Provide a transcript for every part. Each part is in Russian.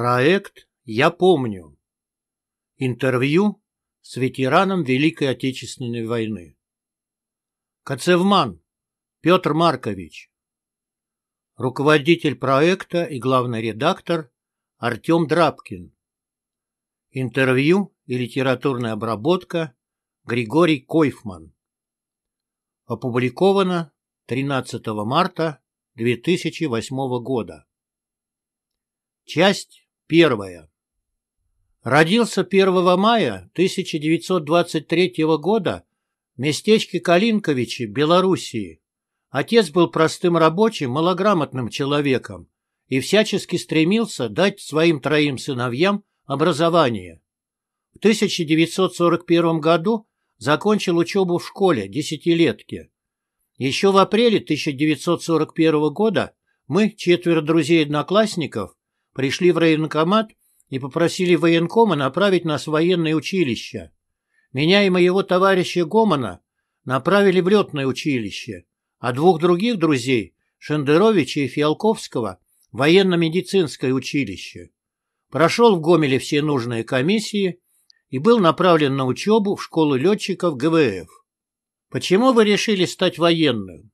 Проект «Я помню». Интервью с ветераном Великой Отечественной войны. Коцевман Петр Маркович. Руководитель проекта и главный редактор Артем Драбкин. Интервью и литературная обработка Григорий Койфман. Опубликовано 13 марта 2008 года. Часть Первое. Родился 1 мая 1923 года в местечке Калинковичи, Белоруссии. Отец был простым рабочим, малограмотным человеком и всячески стремился дать своим троим сыновьям образование. В 1941 году закончил учебу в школе, десятилетке. Еще в апреле 1941 года мы, четверо друзей-одноклассников, пришли в военкомат и попросили военкома направить нас в военное училище. Меня и моего товарища Гомана направили в летное училище, а двух других друзей, Шендеровича и Фиалковского, в военно-медицинское училище. Прошел в Гомеле все нужные комиссии и был направлен на учебу в школу летчиков ГВФ. Почему вы решили стать военным?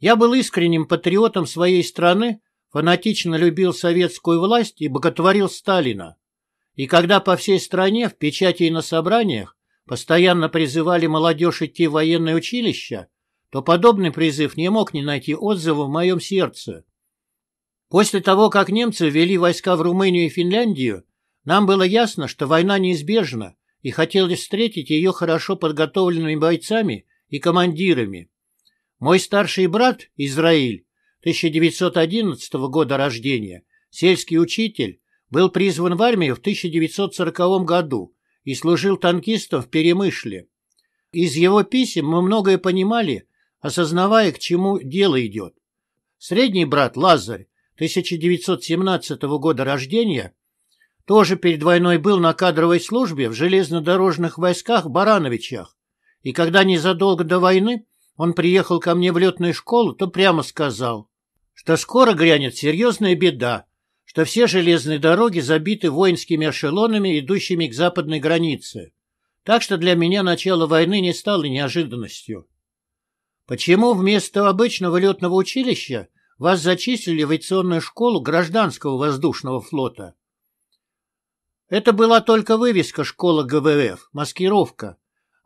Я был искренним патриотом своей страны фанатично любил советскую власть и боготворил Сталина. И когда по всей стране в печати и на собраниях постоянно призывали молодежь идти в военное училище, то подобный призыв не мог не найти отзыва в моем сердце. После того, как немцы ввели войска в Румынию и Финляндию, нам было ясно, что война неизбежна, и хотелось встретить ее хорошо подготовленными бойцами и командирами. Мой старший брат, Израиль, 1911 года рождения, сельский учитель, был призван в армию в 1940 году и служил танкистом в Перемышле. Из его писем мы многое понимали, осознавая, к чему дело идет. Средний брат Лазарь, 1917 года рождения, тоже перед войной был на кадровой службе в железнодорожных войсках в Барановичах, и когда незадолго до войны он приехал ко мне в летную школу, то прямо сказал, что скоро грянет серьезная беда, что все железные дороги забиты воинскими эшелонами, идущими к западной границе. Так что для меня начало войны не стало неожиданностью. Почему вместо обычного летного училища вас зачислили в авиационную школу гражданского воздушного флота? Это была только вывеска школы ГВФ, маскировка,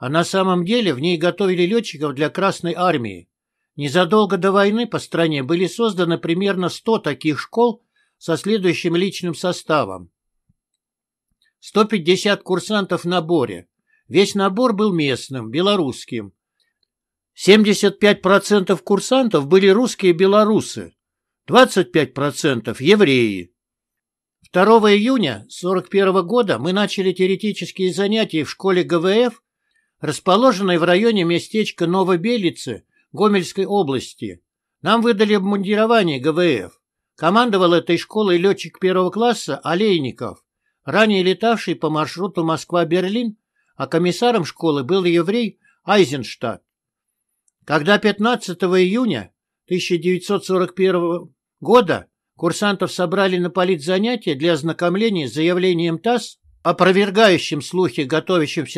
а на самом деле в ней готовили летчиков для Красной Армии. Незадолго до войны по стране были созданы примерно 100 таких школ со следующим личным составом. 150 курсантов в наборе. Весь набор был местным, белорусским. 75% курсантов были русские белорусы, 25% евреи. 2 июня 1941 года мы начали теоретические занятия в школе ГВФ расположенной в районе местечка Новобелицы Гомельской области. Нам выдали обмундирование ГВФ. Командовал этой школой летчик первого класса Олейников, ранее летавший по маршруту Москва-Берлин, а комиссаром школы был еврей Айзенштадт. Когда 15 июня 1941 года курсантов собрали на политзанятие для ознакомления с заявлением ТАСС опровергающим слухи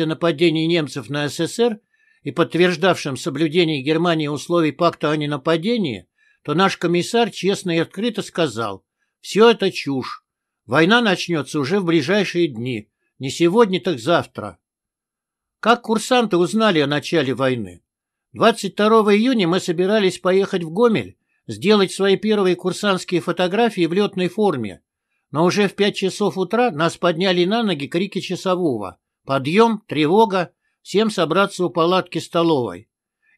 о нападений немцев на СССР и подтверждавшим соблюдение Германии условий пакта о ненападении, то наш комиссар честно и открыто сказал «Все это чушь. Война начнется уже в ближайшие дни. Не сегодня, так завтра». Как курсанты узнали о начале войны? 22 июня мы собирались поехать в Гомель, сделать свои первые курсантские фотографии в летной форме – но уже в пять часов утра нас подняли на ноги крики часового. Подъем, тревога, всем собраться у палатки столовой.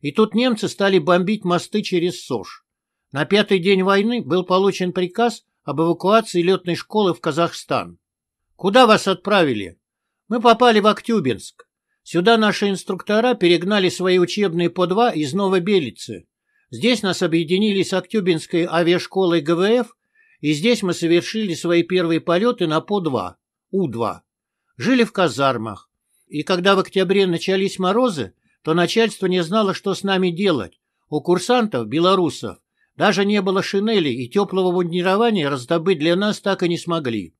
И тут немцы стали бомбить мосты через Сож. На пятый день войны был получен приказ об эвакуации летной школы в Казахстан. «Куда вас отправили?» «Мы попали в Актюбинск. Сюда наши инструктора перегнали свои учебные по два из Новобелицы. Здесь нас объединили с Актюбинской авиашколой ГВФ и здесь мы совершили свои первые полеты на По-2, У-2. Жили в казармах. И когда в октябре начались морозы, то начальство не знало, что с нами делать. У курсантов, белорусов, даже не было шинели и теплого мундирования раздобыть для нас так и не смогли.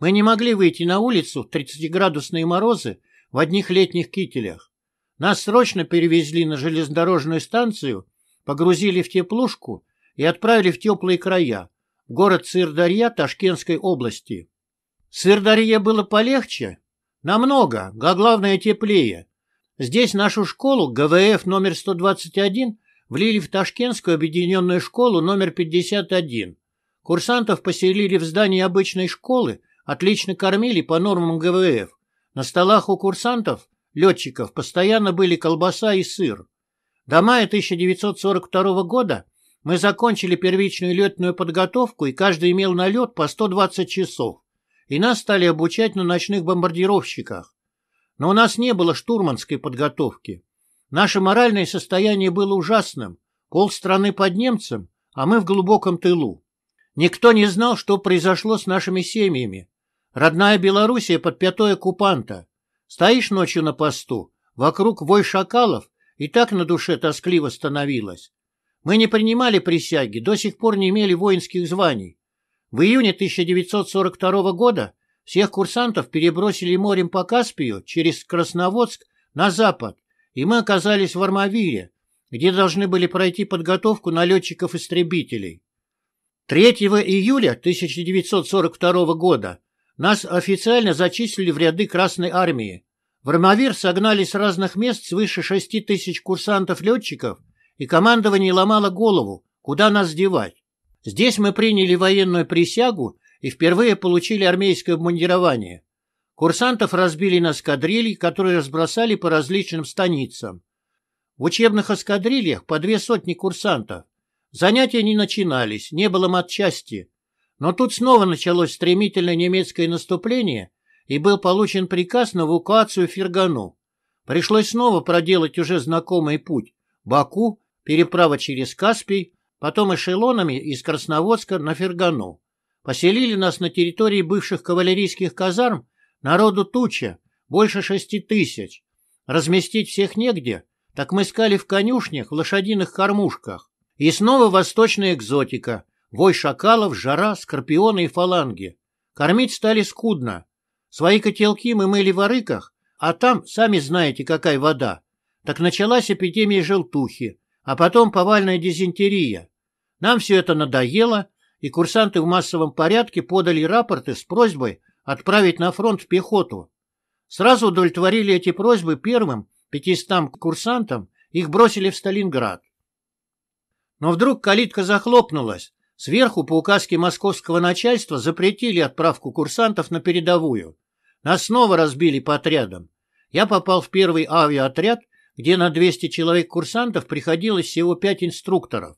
Мы не могли выйти на улицу в 30-градусные морозы в одних летних кителях. Нас срочно перевезли на железнодорожную станцию, погрузили в теплушку и отправили в теплые края, город Сырдарья Ташкентской области. Сырдарье было полегче? Намного, а главное теплее. Здесь нашу школу ГВФ номер 121 влили в Ташкентскую объединенную школу номер 51. Курсантов поселили в здании обычной школы, отлично кормили по нормам ГВФ. На столах у курсантов, летчиков, постоянно были колбаса и сыр. До мая 1942 года мы закончили первичную летную подготовку, и каждый имел на лед по 120 часов. И нас стали обучать на ночных бомбардировщиках. Но у нас не было штурманской подготовки. Наше моральное состояние было ужасным. Пол страны под немцем, а мы в глубоком тылу. Никто не знал, что произошло с нашими семьями. Родная Белоруссия под пятой оккупанта. Стоишь ночью на посту, вокруг вой шакалов, и так на душе тоскливо становилось. Мы не принимали присяги, до сих пор не имели воинских званий. В июне 1942 года всех курсантов перебросили морем по Каспию через Красноводск на запад, и мы оказались в Армавире, где должны были пройти подготовку налетчиков-истребителей. 3 июля 1942 года нас официально зачислили в ряды Красной Армии. В Армавир согнали с разных мест свыше 6 тысяч курсантов-летчиков – и командование ломало голову, куда нас девать. Здесь мы приняли военную присягу и впервые получили армейское обмундирование. Курсантов разбили на эскадрильи, которые разбросали по различным станицам. В учебных эскадрильях по две сотни курсантов. Занятия не начинались, не было матчасти. Но тут снова началось стремительное немецкое наступление, и был получен приказ на эвакуацию Фергану. Пришлось снова проделать уже знакомый путь – Баку, переправа через Каспий, потом эшелонами из Красноводска на Фергану. Поселили нас на территории бывших кавалерийских казарм народу туча, больше шести тысяч. Разместить всех негде, так мы искали в конюшнях, в лошадиных кормушках. И снова восточная экзотика. Вой шакалов, жара, скорпионы и фаланги. Кормить стали скудно. Свои котелки мы мыли в арыках, а там, сами знаете, какая вода. Так началась эпидемия желтухи, а потом повальная дизентерия. Нам все это надоело, и курсанты в массовом порядке подали рапорты с просьбой отправить на фронт в пехоту. Сразу удовлетворили эти просьбы первым, пятистам курсантам, их бросили в Сталинград. Но вдруг калитка захлопнулась. Сверху по указке московского начальства запретили отправку курсантов на передовую. Нас снова разбили по отрядам. Я попал в первый авиаотряд, где на 200 человек курсантов приходилось всего 5 инструкторов.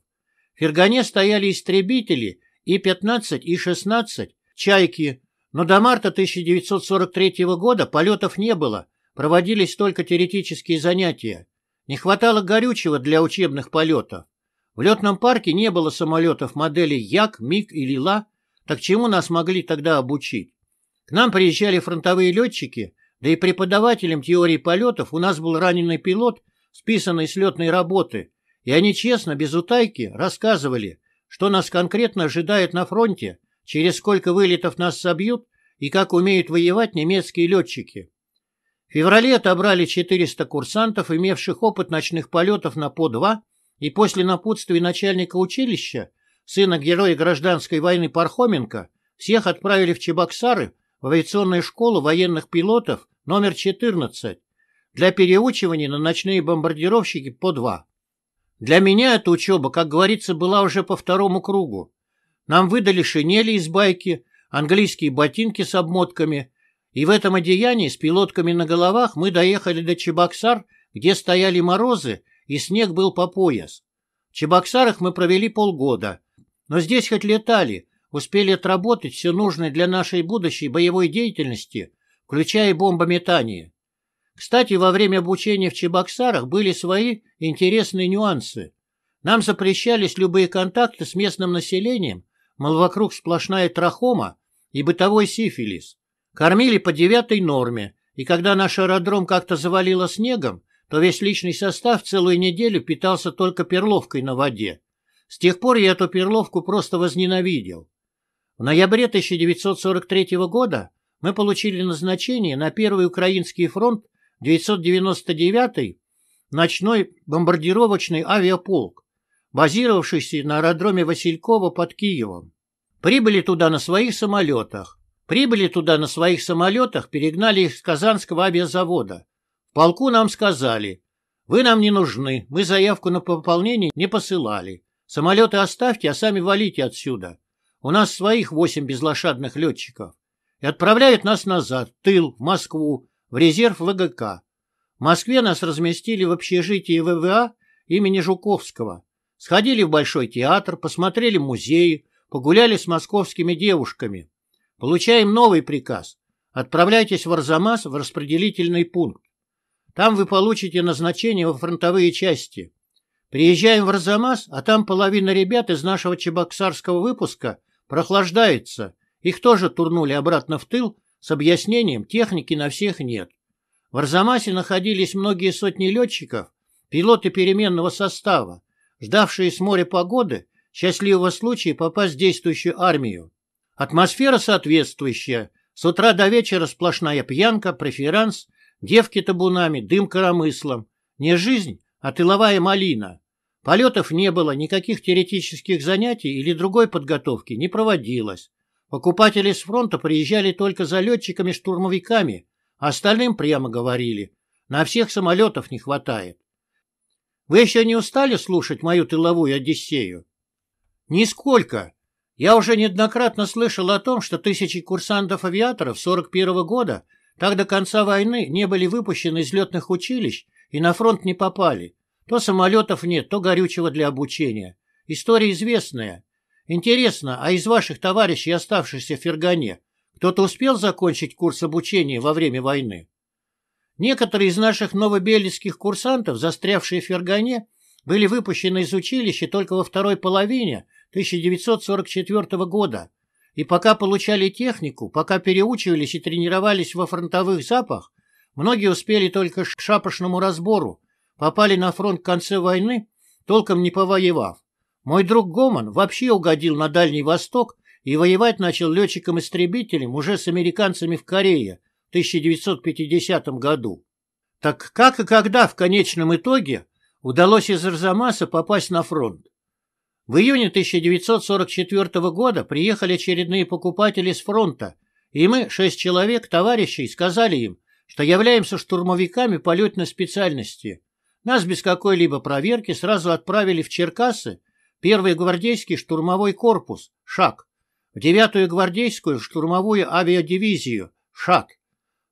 В Фергане стояли истребители И-15, И-16, «Чайки», но до марта 1943 года полетов не было, проводились только теоретические занятия. Не хватало горючего для учебных полетов. В летном парке не было самолетов моделей Як, Миг и Лила, так чему нас могли тогда обучить? К нам приезжали фронтовые летчики – да и преподавателем теории полетов у нас был раненый пилот, списанный с летной работы, и они честно, без утайки, рассказывали, что нас конкретно ожидает на фронте, через сколько вылетов нас собьют и как умеют воевать немецкие летчики. В феврале отобрали 400 курсантов, имевших опыт ночных полетов на По-2, и после напутствия начальника училища, сына героя гражданской войны Пархоменко, всех отправили в Чебоксары, в авиационную школу военных пилотов номер 14 для переучивания на ночные бомбардировщики по два. Для меня эта учеба, как говорится, была уже по второму кругу. Нам выдали шинели из байки, английские ботинки с обмотками, и в этом одеянии с пилотками на головах мы доехали до Чебоксар, где стояли морозы, и снег был по пояс. В Чебоксарах мы провели полгода, но здесь хоть летали, успели отработать все нужное для нашей будущей боевой деятельности, включая бомбометание. Кстати, во время обучения в Чебоксарах были свои интересные нюансы. Нам запрещались любые контакты с местным населением, мол, вокруг сплошная трахома и бытовой сифилис. Кормили по девятой норме, и когда наш аэродром как-то завалило снегом, то весь личный состав целую неделю питался только перловкой на воде. С тех пор я эту перловку просто возненавидел. В ноябре 1943 года мы получили назначение на Первый Украинский фронт 999-й ночной бомбардировочный авиаполк, базировавшийся на аэродроме Василькова под Киевом. Прибыли туда на своих самолетах. Прибыли туда на своих самолетах, перегнали их с Казанского авиазавода. В полку нам сказали, вы нам не нужны, мы заявку на пополнение не посылали. Самолеты оставьте, а сами валите отсюда. У нас своих восемь безлошадных летчиков. И отправляют нас назад, в тыл, в Москву, в резерв ВГК. В Москве нас разместили в общежитии ВВА имени Жуковского. Сходили в Большой театр, посмотрели музеи, погуляли с московскими девушками. Получаем новый приказ. Отправляйтесь в Арзамас в распределительный пункт. Там вы получите назначение во фронтовые части. Приезжаем в Арзамас, а там половина ребят из нашего чебоксарского выпуска Прохлаждается. Их тоже турнули обратно в тыл с объяснением техники на всех нет. В Арзамасе находились многие сотни летчиков, пилоты переменного состава, ждавшие с моря погоды счастливого случая попасть в действующую армию. Атмосфера соответствующая. С утра до вечера сплошная пьянка, преферанс, девки табунами, дым коромыслом. Не жизнь, а тыловая малина. Полетов не было, никаких теоретических занятий или другой подготовки не проводилось. Покупатели с фронта приезжали только за летчиками-штурмовиками, а остальным прямо говорили. На всех самолетов не хватает. Вы еще не устали слушать мою тыловую Одиссею? Нисколько. Я уже неоднократно слышал о том, что тысячи курсантов-авиаторов 41 -го года так до конца войны не были выпущены из летных училищ и на фронт не попали. То самолетов нет, то горючего для обучения. История известная. Интересно, а из ваших товарищей, оставшихся в Фергане, кто-то успел закончить курс обучения во время войны? Некоторые из наших новобелецких курсантов, застрявшие в Фергане, были выпущены из училища только во второй половине 1944 года и пока получали технику, пока переучивались и тренировались во фронтовых запах, многие успели только к шапошному разбору, попали на фронт в конце войны, толком не повоевав. Мой друг Гоман вообще угодил на Дальний Восток и воевать начал летчиком-истребителем уже с американцами в Корее в 1950 году. Так как и когда в конечном итоге удалось из Арзамаса попасть на фронт? В июне 1944 года приехали очередные покупатели с фронта, и мы, шесть человек, товарищей, сказали им, что являемся штурмовиками полетной специальности – нас без какой-либо проверки сразу отправили в Черкасы первый гвардейский штурмовой корпус, ШАК, в 9 гвардейскую штурмовую авиадивизию, ШАК,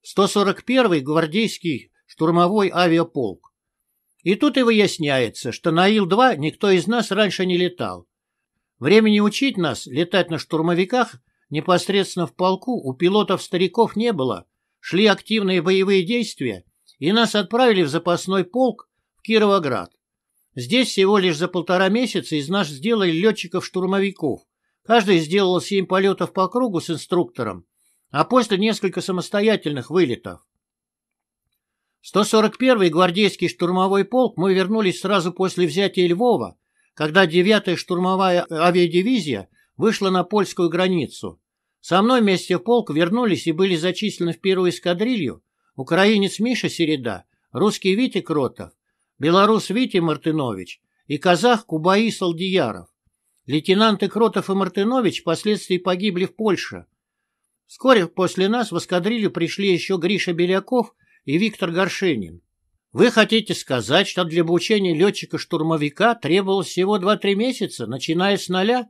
141-й гвардейский штурмовой авиаполк. И тут и выясняется, что на Ил-2 никто из нас раньше не летал. Времени учить нас летать на штурмовиках непосредственно в полку у пилотов-стариков не было, шли активные боевые действия, и нас отправили в запасной полк, Кировоград. Здесь всего лишь за полтора месяца из нас сделали летчиков-штурмовиков. Каждый сделал семь полетов по кругу с инструктором, а после несколько самостоятельных вылетов. 141-й гвардейский штурмовой полк мы вернулись сразу после взятия Львова, когда 9-я штурмовая авиадивизия вышла на польскую границу. Со мной вместе в полк вернулись и были зачислены в первую эскадрилью украинец Миша Середа, русский Витя Кротов, белорус Витя Мартынович и казах Кубаи Алдияров. Лейтенанты Кротов и Мартынович впоследствии погибли в Польше. Вскоре после нас в эскадрилью пришли еще Гриша Беляков и Виктор Горшенин. Вы хотите сказать, что для обучения летчика-штурмовика требовалось всего 2-3 месяца, начиная с нуля?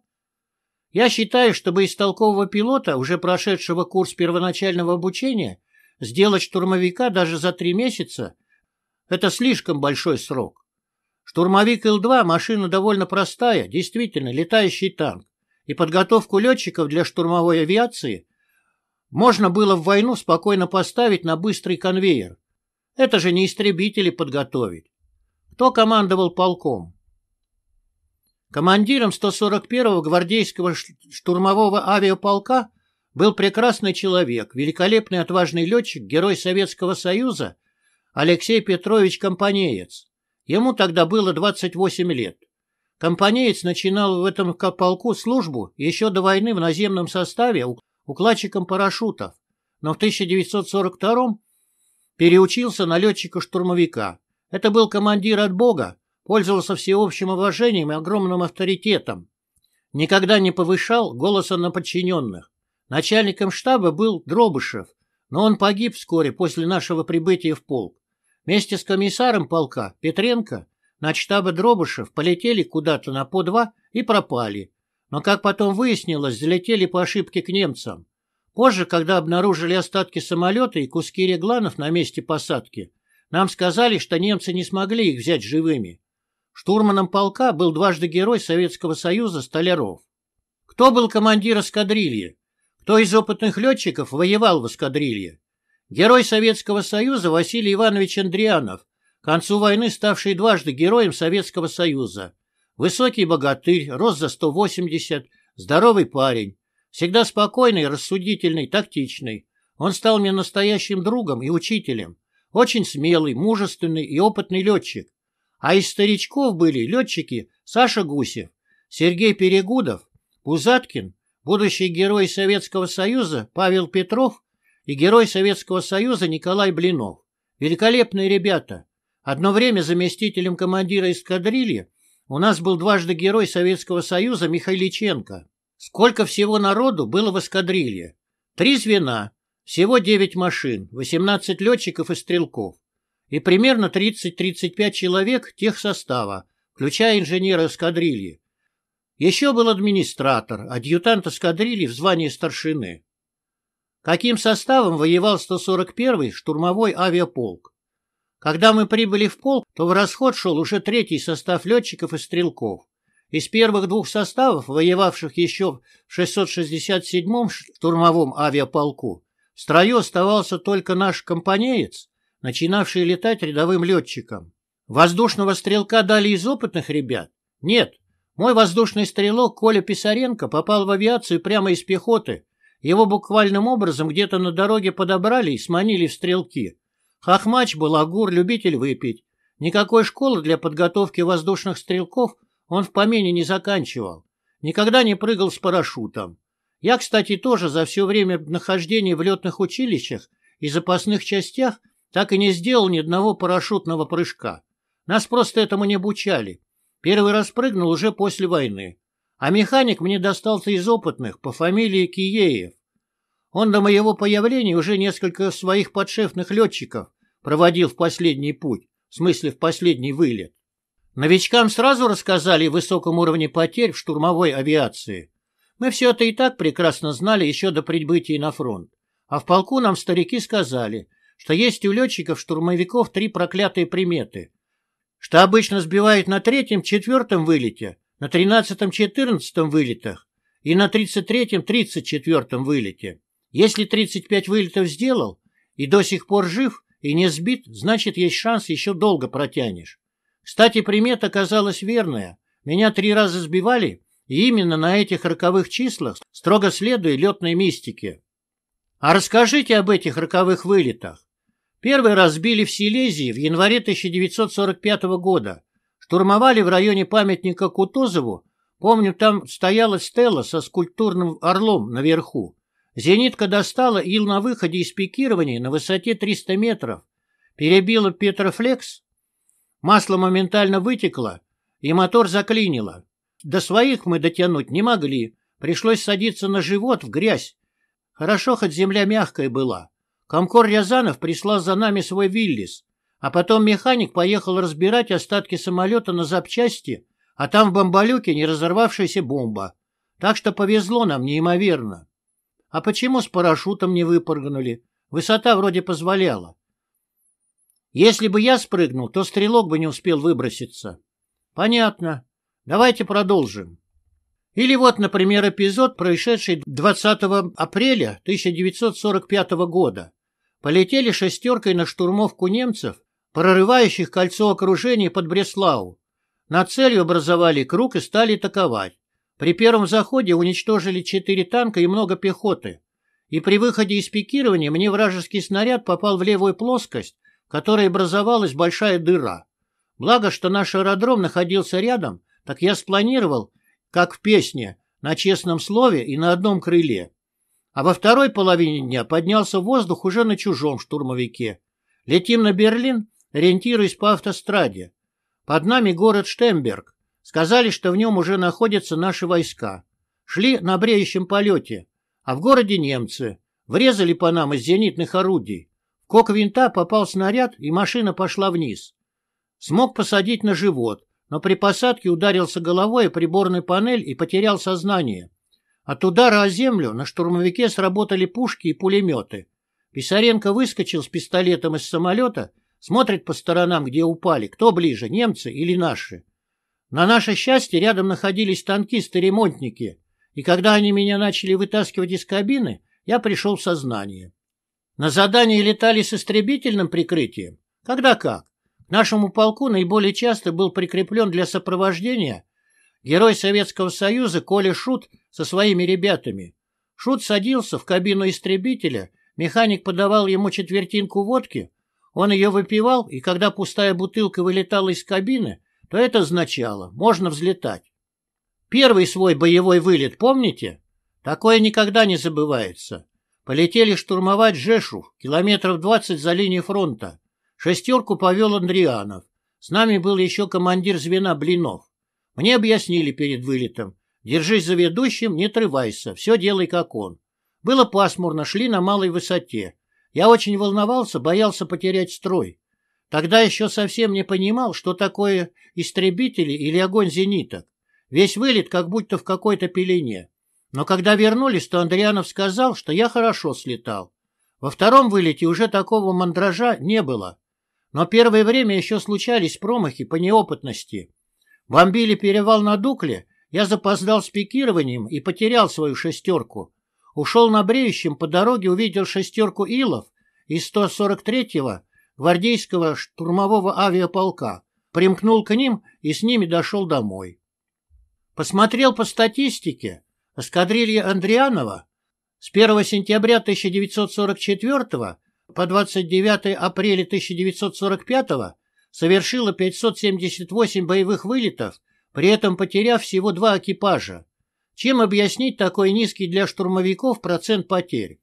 Я считаю, чтобы из толкового пилота, уже прошедшего курс первоначального обучения, сделать штурмовика даже за 3 месяца – это слишком большой срок. Штурмовик Ил-2 машина довольно простая, действительно летающий танк, и подготовку летчиков для штурмовой авиации можно было в войну спокойно поставить на быстрый конвейер. Это же не истребители подготовить. Кто командовал полком? Командиром 141-го гвардейского штурмового авиаполка был прекрасный человек, великолепный отважный летчик, герой Советского Союза Алексей Петрович Компанеец. Ему тогда было 28 лет. Компанеец начинал в этом полку службу еще до войны в наземном составе укладчиком парашютов, но в 1942 переучился на летчика-штурмовика. Это был командир от Бога, пользовался всеобщим уважением и огромным авторитетом. Никогда не повышал голоса на подчиненных. Начальником штаба был Дробышев, но он погиб вскоре после нашего прибытия в полк. Вместе с комиссаром полка Петренко на штаба Дробышев полетели куда-то на По-2 и пропали. Но, как потом выяснилось, залетели по ошибке к немцам. Позже, когда обнаружили остатки самолета и куски регланов на месте посадки, нам сказали, что немцы не смогли их взять живыми. Штурманом полка был дважды герой Советского Союза Столяров. Кто был командир эскадрильи? Кто из опытных летчиков воевал в эскадрилье? Герой Советского Союза Василий Иванович Андрианов, к концу войны ставший дважды героем Советского Союза. Высокий богатырь, рост за 180, здоровый парень. Всегда спокойный, рассудительный, тактичный. Он стал мне настоящим другом и учителем. Очень смелый, мужественный и опытный летчик. А из старичков были летчики Саша Гусев, Сергей Перегудов, Пузаткин, будущий герой Советского Союза Павел Петров и герой Советского Союза Николай Блинов. Великолепные ребята. Одно время заместителем командира эскадрильи у нас был дважды герой Советского Союза Михайличенко. Сколько всего народу было в эскадрилье? Три звена, всего 9 машин, 18 летчиков и стрелков. И примерно 30-35 человек тех состава, включая инженера эскадрильи. Еще был администратор, адъютант эскадрильи в звании старшины каким составом воевал 141-й штурмовой авиаполк. Когда мы прибыли в полк, то в расход шел уже третий состав летчиков и стрелков. Из первых двух составов, воевавших еще в 667-м штурмовом авиаполку, в строю оставался только наш компанеец, начинавший летать рядовым летчиком. Воздушного стрелка дали из опытных ребят? Нет. Мой воздушный стрелок Коля Писаренко попал в авиацию прямо из пехоты, его буквальным образом где-то на дороге подобрали и сманили в стрелки. Хохмач был агур, любитель выпить. Никакой школы для подготовки воздушных стрелков он в помине не заканчивал. Никогда не прыгал с парашютом. Я, кстати, тоже за все время нахождения в летных училищах и запасных частях так и не сделал ни одного парашютного прыжка. Нас просто этому не обучали. Первый раз прыгнул уже после войны. А механик мне достался из опытных по фамилии Киеев. Он до моего появления уже несколько своих подшефных летчиков проводил в последний путь, в смысле в последний вылет. Новичкам сразу рассказали о высоком уровне потерь в штурмовой авиации. Мы все это и так прекрасно знали еще до прибытия на фронт. А в полку нам старики сказали, что есть у летчиков-штурмовиков три проклятые приметы, что обычно сбивают на третьем-четвертом вылете, на 13-14 вылетах и на 33-34 вылете. Если 35 вылетов сделал и до сих пор жив и не сбит, значит, есть шанс еще долго протянешь. Кстати, примета оказалась верная. Меня три раза сбивали, и именно на этих роковых числах, строго следуя летной мистике. А расскажите об этих роковых вылетах. Первый раз сбили в Силезии в январе 1945 года. Штурмовали в районе памятника Кутузову. Помню, там стояла стела со скульптурным орлом наверху. Зенитка достала ил на выходе из пикирования на высоте 300 метров. Перебила Петрофлекс. Масло моментально вытекло, и мотор заклинило. До своих мы дотянуть не могли. Пришлось садиться на живот в грязь. Хорошо, хоть земля мягкая была. Комкор Рязанов прислал за нами свой Виллис. А потом механик поехал разбирать остатки самолета на запчасти, а там в бомбалюке не разорвавшаяся бомба. Так что повезло нам неимоверно. А почему с парашютом не выпрыгнули? Высота вроде позволяла. Если бы я спрыгнул, то стрелок бы не успел выброситься. Понятно. Давайте продолжим. Или вот, например, эпизод, происшедший 20 апреля 1945 года. Полетели шестеркой на штурмовку немцев прорывающих кольцо окружения под Бреслау. На целью образовали круг и стали атаковать. При первом заходе уничтожили четыре танка и много пехоты. И при выходе из пикирования мне вражеский снаряд попал в левую плоскость, в которой образовалась большая дыра. Благо, что наш аэродром находился рядом, так я спланировал, как в песне, на честном слове и на одном крыле. А во второй половине дня поднялся воздух уже на чужом штурмовике. Летим на Берлин ориентируясь по автостраде. Под нами город Штемберг. Сказали, что в нем уже находятся наши войска. Шли на бреющем полете. А в городе немцы. Врезали по нам из зенитных орудий. В кок винта попал снаряд, и машина пошла вниз. Смог посадить на живот, но при посадке ударился головой о приборную панель и потерял сознание. От удара о землю на штурмовике сработали пушки и пулеметы. Писаренко выскочил с пистолетом из самолета Смотрит по сторонам, где упали, кто ближе, немцы или наши. На наше счастье рядом находились танкисты-ремонтники, и когда они меня начали вытаскивать из кабины, я пришел в сознание. На задание летали с истребительным прикрытием, когда как. К нашему полку наиболее часто был прикреплен для сопровождения герой Советского Союза Коля Шут со своими ребятами. Шут садился в кабину истребителя, механик подавал ему четвертинку водки, он ее выпивал, и когда пустая бутылка вылетала из кабины, то это означало, можно взлетать. Первый свой боевой вылет, помните? Такое никогда не забывается. Полетели штурмовать Жешу, километров двадцать за линией фронта. Шестерку повел Андрианов. С нами был еще командир звена Блинов. Мне объяснили перед вылетом. Держись за ведущим, не отрывайся, все делай как он. Было пасмурно, шли на малой высоте. Я очень волновался, боялся потерять строй. Тогда еще совсем не понимал, что такое истребители или огонь зениток. Весь вылет как будто в какой-то пелене. Но когда вернулись, то Андрианов сказал, что я хорошо слетал. Во втором вылете уже такого мандража не было. Но первое время еще случались промахи по неопытности. Бомбили перевал на Дукле, я запоздал с пикированием и потерял свою шестерку. Ушел на бреющем, по дороге увидел шестерку илов из 143-го гвардейского штурмового авиаполка, примкнул к ним и с ними дошел домой. Посмотрел по статистике, эскадрилья Андрианова с 1 сентября 1944 по 29 апреля 1945 совершила 578 боевых вылетов, при этом потеряв всего два экипажа. Чем объяснить такой низкий для штурмовиков процент потерь?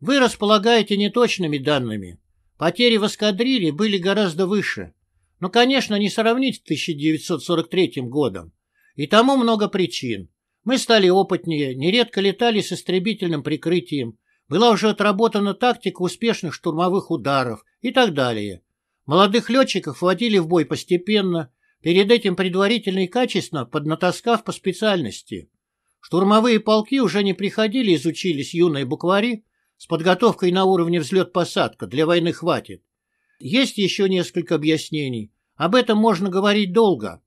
Вы располагаете неточными данными. Потери в эскадрилье были гораздо выше. Но, конечно, не сравнить с 1943 годом. И тому много причин. Мы стали опытнее, нередко летали с истребительным прикрытием, была уже отработана тактика успешных штурмовых ударов и так далее. Молодых летчиков вводили в бой постепенно, перед этим предварительно и качественно поднатаскав по специальности. Штурмовые полки уже не приходили изучились юные буквари. С подготовкой на уровне взлет-посадка для войны хватит. Есть еще несколько объяснений. Об этом можно говорить долго.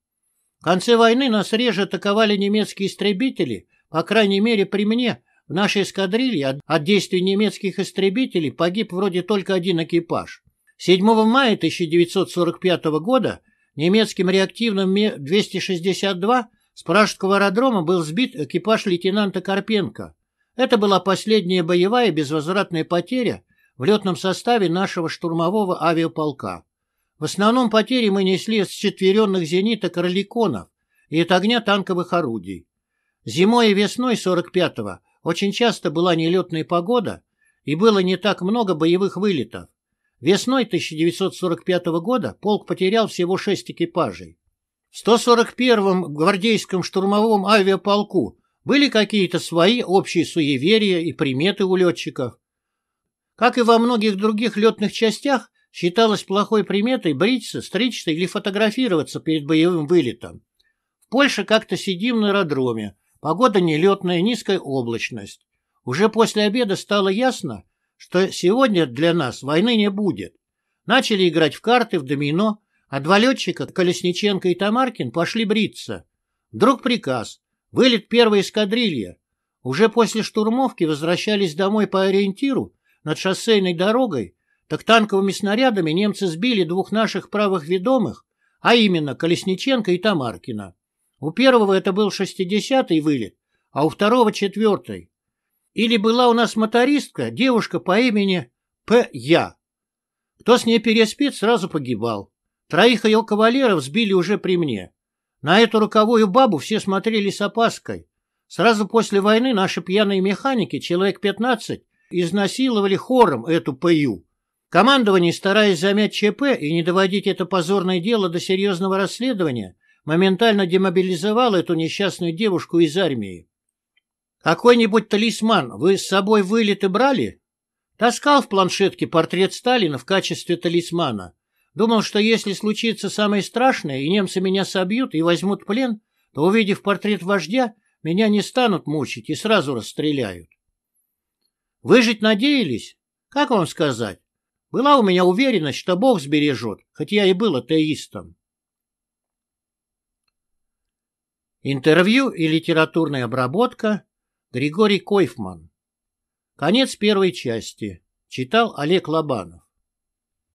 В конце войны нас реже атаковали немецкие истребители, по крайней мере при мне, в нашей эскадрилье от, от действий немецких истребителей погиб вроде только один экипаж. 7 мая 1945 года немецким реактивным 262 с Пражского аэродрома был сбит экипаж лейтенанта Карпенко. Это была последняя боевая безвозвратная потеря в летном составе нашего штурмового авиаполка. В основном потери мы несли с четверенных зениток «Роликонов» и от огня танковых орудий. Зимой и весной 45-го очень часто была нелетная погода и было не так много боевых вылетов. Весной 1945 года полк потерял всего шесть экипажей. В 141-м гвардейском штурмовом авиаполку были какие-то свои общие суеверия и приметы у летчиков. Как и во многих других летных частях, считалось плохой приметой бриться, стричься или фотографироваться перед боевым вылетом. В Польше как-то сидим на аэродроме, погода нелетная, низкая облачность. Уже после обеда стало ясно, что сегодня для нас войны не будет. Начали играть в карты, в домино, а два летчика, Колесниченко и Тамаркин, пошли бриться. Вдруг приказ. Вылет первой эскадрилья. Уже после штурмовки возвращались домой по ориентиру над шоссейной дорогой, так танковыми снарядами немцы сбили двух наших правых ведомых, а именно Колесниченко и Тамаркина. У первого это был шестидесятый вылет, а у второго — четвертый. Или была у нас мотористка, девушка по имени П. Я. Кто с ней переспит, сразу погибал. Троих ее кавалеров сбили уже при мне. На эту руковую бабу все смотрели с опаской. Сразу после войны наши пьяные механики, человек 15, изнасиловали хором эту ПЮ. Командование, стараясь замять ЧП и не доводить это позорное дело до серьезного расследования, моментально демобилизовало эту несчастную девушку из армии. «Какой-нибудь талисман вы с собой вылеты брали?» Таскал в планшетке портрет Сталина в качестве талисмана. Думал, что если случится самое страшное, и немцы меня собьют и возьмут плен, то, увидев портрет вождя, меня не станут мучить и сразу расстреляют. Выжить надеялись? Как вам сказать? Была у меня уверенность, что Бог сбережет, хоть я и был атеистом. Интервью и литературная обработка Григорий Койфман. Конец первой части. Читал Олег Лобанов.